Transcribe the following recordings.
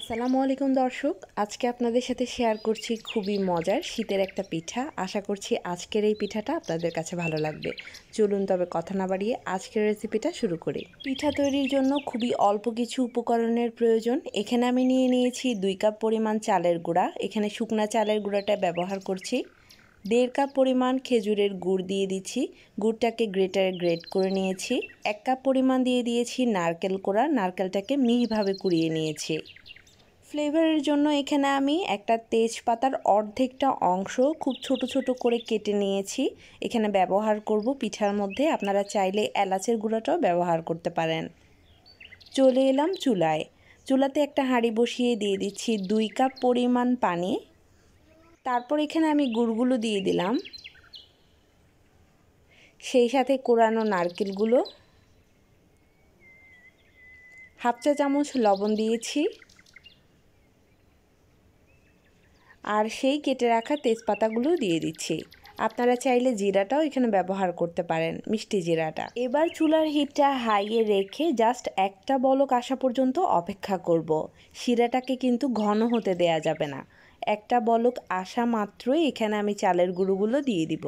আসসালামু আলাইকুম দর্শক আজকে আপনাদের সাথে শেয়ার করছি খুবই মজার শীতের একটা পিঠা আশা করছি আজকের এই পিঠাটা আপনাদের কাছে ভালো লাগবে চলুন তবে কথা না বাড়িয়ে আজকের রেসিপিটা শুরু করি পিঠা তৈরির জন্য খুবই অল্প কিছু উপকরণের প্রয়োজন এখানে আমি নিয়ে নিয়েছি দুই কাপ পরিমাণ চালের গুঁড়া এখানে শুকনা চালের গুঁড়াটা ব্যবহার করছি দেড় কাপ পরিমাণ খেজুরের গুড় দিয়ে দিচ্ছি গুড়টাকে গ্রেটারে গ্রেট করে নিয়েছি এক কাপ পরিমাণ দিয়ে দিয়েছি নারকেল কোড়া নারকেলটাকে মিহিভাবে কুড়িয়ে নিয়েছি ফ্লেভারের জন্য এখানে আমি একটা তেজপাতার অর্ধেকটা অংশ খুব ছোট ছোট করে কেটে নিয়েছি এখানে ব্যবহার করব পিঠার মধ্যে আপনারা চাইলে এলাচের গুঁড়াটাও ব্যবহার করতে পারেন চলে এলাম চুলায় চুলাতে একটা হাঁড়ি বসিয়ে দিয়ে দিচ্ছি দুই কাপ পরিমাণ পানি তারপর এখানে আমি গুড়গুলো দিয়ে দিলাম সেই সাথে কোরানো নারকেলগুলো হাফ চা চামচ লবণ দিয়েছি আর সেই কেটে রাখা তেজপাতাগুলো দিয়ে দিচ্ছি আপনারা চাইলে জিরাটাও এখানে ব্যবহার করতে পারেন মিষ্টি জিরাটা এবার চুলার হিটটা হাইয়ে রেখে জাস্ট একটা বলক আসা পর্যন্ত অপেক্ষা করব। শিরাটাকে কিন্তু ঘন হতে দেয়া যাবে না একটা বলক আসা মাত্রই এখানে আমি চালের গুঁড়োগুলো দিয়ে দিব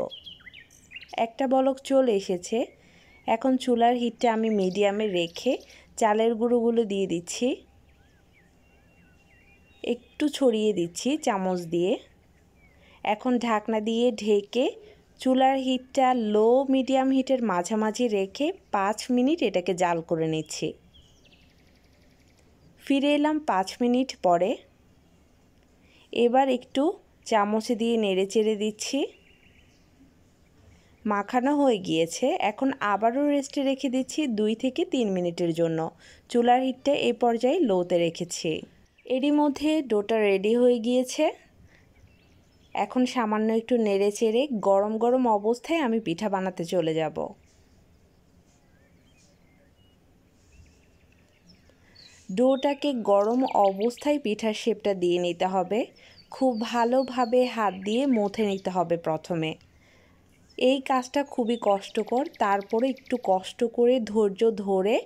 একটা বলক চলে এসেছে এখন চুলার হিটটা আমি মিডিয়ামে রেখে চালের গুঁড়োগুলো দিয়ে দিচ্ছি একটু ছড়িয়ে দিচ্ছি চামচ দিয়ে এখন ঢাকনা দিয়ে ঢেকে চুলার হিটটা লো মিডিয়াম হিটের মাঝামাঝি রেখে পাঁচ মিনিট এটাকে জাল করে নিচ্ছি ফিরে এলাম পাঁচ মিনিট পরে এবার একটু চামচে দিয়ে নেড়ে চেড়ে দিচ্ছি মাখানো হয়ে গিয়েছে এখন আবারও রেস্টে রেখে দিচ্ছি দুই থেকে তিন মিনিটের জন্য চুলার হিটটা এ পর্যায়ে লোতে রেখেছি এরই মধ্যে ডোটা রেডি হয়ে গিয়েছে এখন সামান্য একটু নেড়ে চেড়ে গরম গরম অবস্থায় আমি পিঠা বানাতে চলে যাব ডোটাকে গরম অবস্থায় পিঠার শেপটা দিয়ে নিতে হবে খুব ভালোভাবে হাত দিয়ে মথে নিতে হবে প্রথমে এই কাজটা খুবই কষ্টকর তারপরে একটু কষ্ট করে ধৈর্য ধরে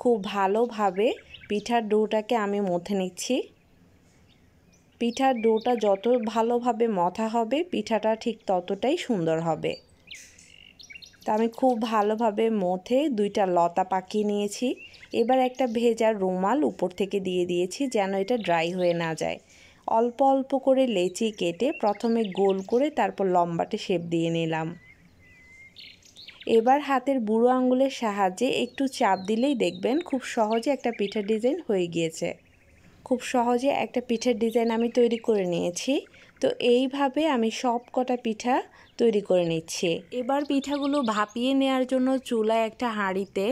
খুব ভালোভাবে পিঠার ডোটাকে আমি মথে নিচ্ছি পিঠার ডোটা যত ভালোভাবে মথা হবে পিঠাটা ঠিক ততটাই সুন্দর হবে তা আমি খুব ভালোভাবে মথে দুইটা লতা পাকিয়ে নিয়েছি এবার একটা ভেজা রুমাল উপর থেকে দিয়ে দিয়েছি যেন এটা ড্রাই হয়ে না যায় অল্প অল্প করে লেচি কেটে প্রথমে গোল করে তারপর লম্বাটে শেপ দিয়ে নিলাম এবার হাতের বুড়ো আঙুলের সাহায্যে একটু চাপ দিলেই দেখবেন খুব সহজে একটা পিঠের ডিজাইন হয়ে গিয়েছে খুব সহজে একটা পিঠের ডিজাইন আমি তৈরি করে নিয়েছি তো এইভাবে আমি সব কটা পিঠা তৈরি করে নিচ্ছি এবার পিঠাগুলো ভাপিয়ে নেয়ার জন্য চুলায় একটা হাঁড়িতে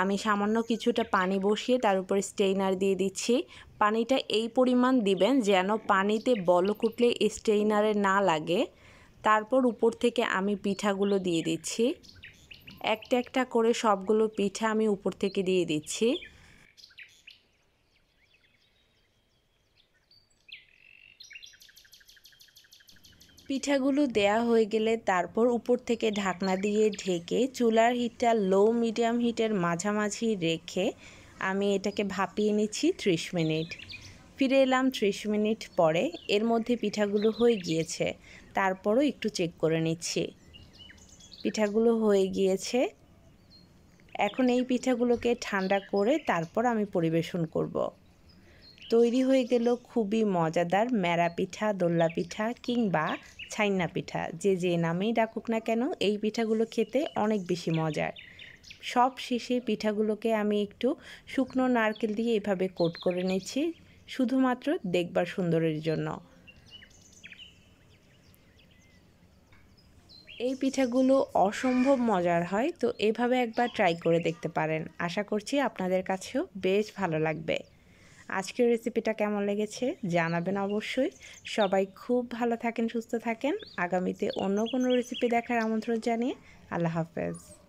আমি সামান্য কিছুটা পানি বসিয়ে তার উপর স্টেইনার দিয়ে দিচ্ছি পানিটা এই পরিমাণ দিবেন যেন পানিতে বল কুটলে স্টেইনারে না লাগে তারপর উপর থেকে আমি পিঠাগুলো দিয়ে দিচ্ছি একটা একটা করে সবগুলো পিঠা আমি উপর থেকে দিয়ে দিচ্ছি পিঠাগুলো দেয়া হয়ে গেলে তারপর উপর থেকে ঢাকনা দিয়ে ঢেকে চুলার হিটটা লো মিডিয়াম হিটের মাঝামাঝি রেখে আমি এটাকে ভাপিয়ে নিচ্ছি ত্রিশ মিনিট ফিরে এলাম ত্রিশ মিনিট পরে এর মধ্যে পিঠাগুলো হয়ে গিয়েছে তারপরও একটু চেক করে নিচ্ছি পিঠাগুলো হয়ে গিয়েছে এখন এই পিঠাগুলোকে ঠান্ডা করে তারপর আমি পরিবেশন করব। তৈরি হয়ে গেল খুবই মজাদার ম্যারা পিঠা দোল্লা পিঠা কিংবা ছাইনা পিঠা যে যে নামেই ডাকুক না কেন এই পিঠাগুলো খেতে অনেক বেশি মজার সব শেষে পিঠাগুলোকে আমি একটু শুকনো নারকেল দিয়ে এভাবে কোট করে নিচ্ছি শুধুমাত্র দেখবার সুন্দরের জন্য এই পিঠাগুলো অসম্ভব মজার হয় তো এভাবে একবার ট্রাই করে দেখতে পারেন আশা করছি আপনাদের কাছেও বেশ ভালো লাগবে আজকের রেসিপিটা কেমন লেগেছে জানাবেন অবশ্যই সবাই খুব ভালো থাকেন সুস্থ থাকেন আগামীতে অন্য কোনো রেসিপি দেখার আমন্ত্রণ জানিয়ে আল্লাহ হাফেজ